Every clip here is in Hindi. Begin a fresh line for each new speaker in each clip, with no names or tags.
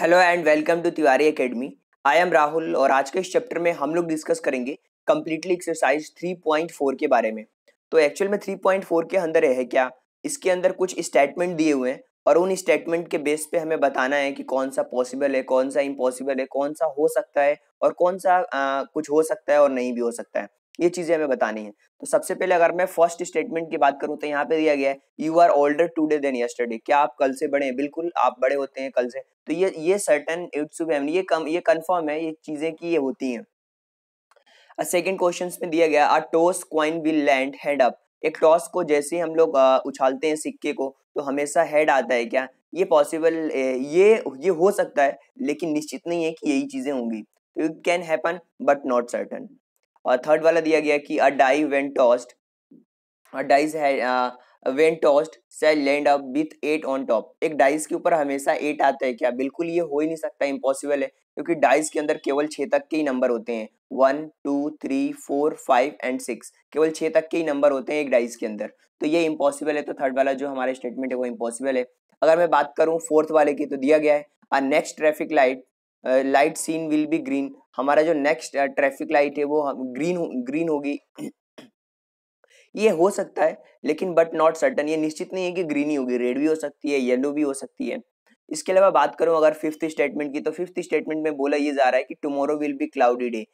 hello and welcome to Tiwari academy I am Rahul और आज के इस चैप्टर में हम लोग डिस्कस करेंगे कम्प्लीटली एक्सरसाइज 3.4 के बारे में तो एक्चुअल में 3.4 के अंदर है क्या इसके अंदर कुछ स्टेटमेंट दिए हुए हैं और उन स्टेटमेंट के बेस पे हमें बताना है कि कौन सा पॉसिबल है कौन सा इम्पॉसिबल है कौन सा हो सकता है और कौन सा आ, कुछ हो सकता है और नहीं भी हो सकता है ये चीजें हमें बतानी है तो सबसे पहले अगर मैं फर्स्ट स्टेटमेंट की बात करूं तो यहाँ पे दिया गया है you are older today than yesterday क्या आप कल से बड़े हैं बिल्कुल आप बड़े होते हैं कल से तो ये ये सर्टन इट्स ये कम ये कंफर्म है ये चीजें की ये होती हैं सेकेंड क्वेश्चन में दिया गया a toss coin will land head up एक टॉस को जैसे हम लोग उछालते हैं सिक्के को तो हमेशा हेड आता है क्या ये पॉसिबल ये ये हो सकता है लेकिन निश्चित नहीं है कि यही चीजें होंगी it can happen but not certain और थर्ड वाला दिया गया कि अडाई वेंटोस्ट अडाइज है when tossed shall land up with eight on top एक डाइस के ऊपर हमेशा एट आता है क्या बिल्कुल ये हो ही नहीं सकता इम्पॉसिबल है क्योंकि डाइस के अंदर केवल छः तक के ही नंबर होते हैं one two three four five and six केवल छः तक के ही नंबर होते हैं एक डाइस के अंदर तो ये इम्पॉसिबल है तो थर्ड वाला जो हमारा स्टेटमेंट है वो इम्पॉसिबल है अगर मैं बात करूँ फोर्थ वाले की तो दिया गया है next traffic light light seen will be green हमारा जो नेक्स्ट ट्रैफिक लाइट है वो ग्रीन ग्रीन होगी ये हो सकता है लेकिन बट नॉट सर्टन ये निश्चित नहीं है कि ग्रीन ही होगी रेड भी हो सकती है येलो भी हो सकती है इसके अलावा बात करूं अगर फिफ्थ स्टेटमेंट की तो फिफ्थ स्टेटमेंट में बोला ये जा रहा है कि tomorrow will be cloudy day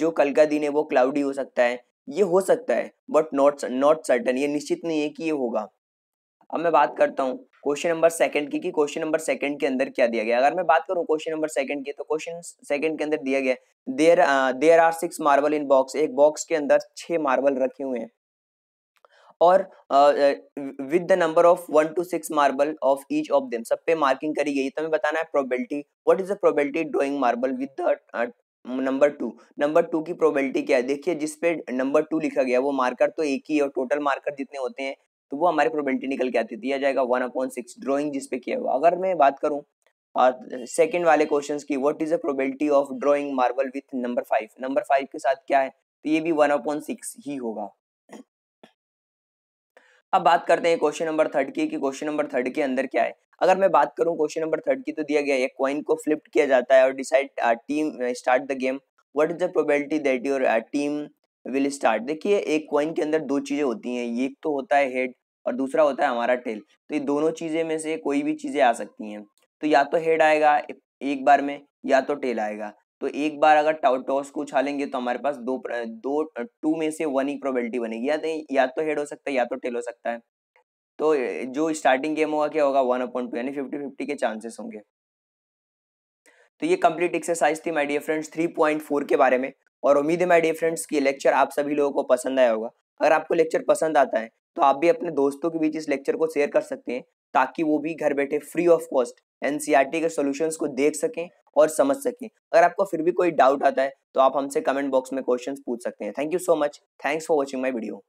जो कल का दिन है वो क्लाउडी हो सकता है ये हो सकता है बट नॉट नॉट सर्टन ये निश्चित नहीं है कि ये होगा अब मैं बात करता हूँ क्वेश्चन नंबर सेकंड की कि क्वेश्चन नंबर सेकंड के अंदर क्या दिया गया अगर मैं बात करूं क्वेश्चन नंबर सेकंड की तो क्वेश्चन सेकंड के अंदर दिया गया there there are six marble in box एक बॉक्स के अंदर छह मार्बल रखे हुए हैं और with the number of one two six marble of each of them सब पे मार्किंग करी गई तो हमें बताना है probability what is the probability drawing marble with the number two number two की प्रोबेबिलिटी क्या है देखिए जिस पे नंबर टू लिखा गया वो मार्कर तो एक ही और टोटल मार्कर जितने होते हैं तो वो हमारी प्रोबेबिलिटी निकल के आती है दिया जाएगा वन अपॉन सिक्स ड्रॉइंग जिसपे किया हुआ अगर मैं बात करूँ सेकेंड वाले क्वेश्चन की what is the probability of drawing marble with number five number five के साथ क्या है तो ये भी वन अपॉन सिक्स ही होगा अब बात करते हैं क्वेश्चन नंबर थर्ड की कि क्वेश्चन नंबर थर्ड के अंदर क्या है अगर मैं बात करूं क्वेश्चन नंबर थर्ड की तो दिया गया है कॉइन को फ्लिप किया जाता है और decide team start the game what is the probability that your team will start देखिए एक कॉइन के अंदर दो चीज़ें होती हैं एक तो होता है हेड और दूसरा होता है हमारा टेल तो ये दोनों चीज़ें में से कोई भी चीज़ें आ सकती हैं तो या तो हेड आएगा एक बार में या तो टेल आएगा तो एक बार अगर टॉस को उछालेंगे तो हमारे पास दो दो टू में से वन ही प्रोबेबिलिटी बनेगी या तो या तो हेड हो सकता है या तो टेल हो सकता है तो जो स्टार्टिंग गेम होगा क्या होगा वन अपॉइंट टू यानी फिफ्टी फिफ्टी के चांसेस होंगे तो ये कंप्लीट एक्सरसाइज थी my dear friends three point four के बारे में और उम्मीद है माय डियर फ्रेंड्स कि लेक्चर आप सभी लोगों को पसंद आया होगा अगर आपको लेक्चर पसंद आता है तो आप भी अपने दोस्तों के बीच इस लेक्चर को शेयर कर सकते हैं ताकि वो भी घर बैठे फ्री ऑफ कॉस्ट एन के सोल्यूशन को देख सकें और समझ सकें अगर आपको फिर भी कोई डाउट आता है तो आप हमसे कमेंट बॉक्स में क्वेश्चंस पूछ सकते हैं thank you so much thanks for watching my video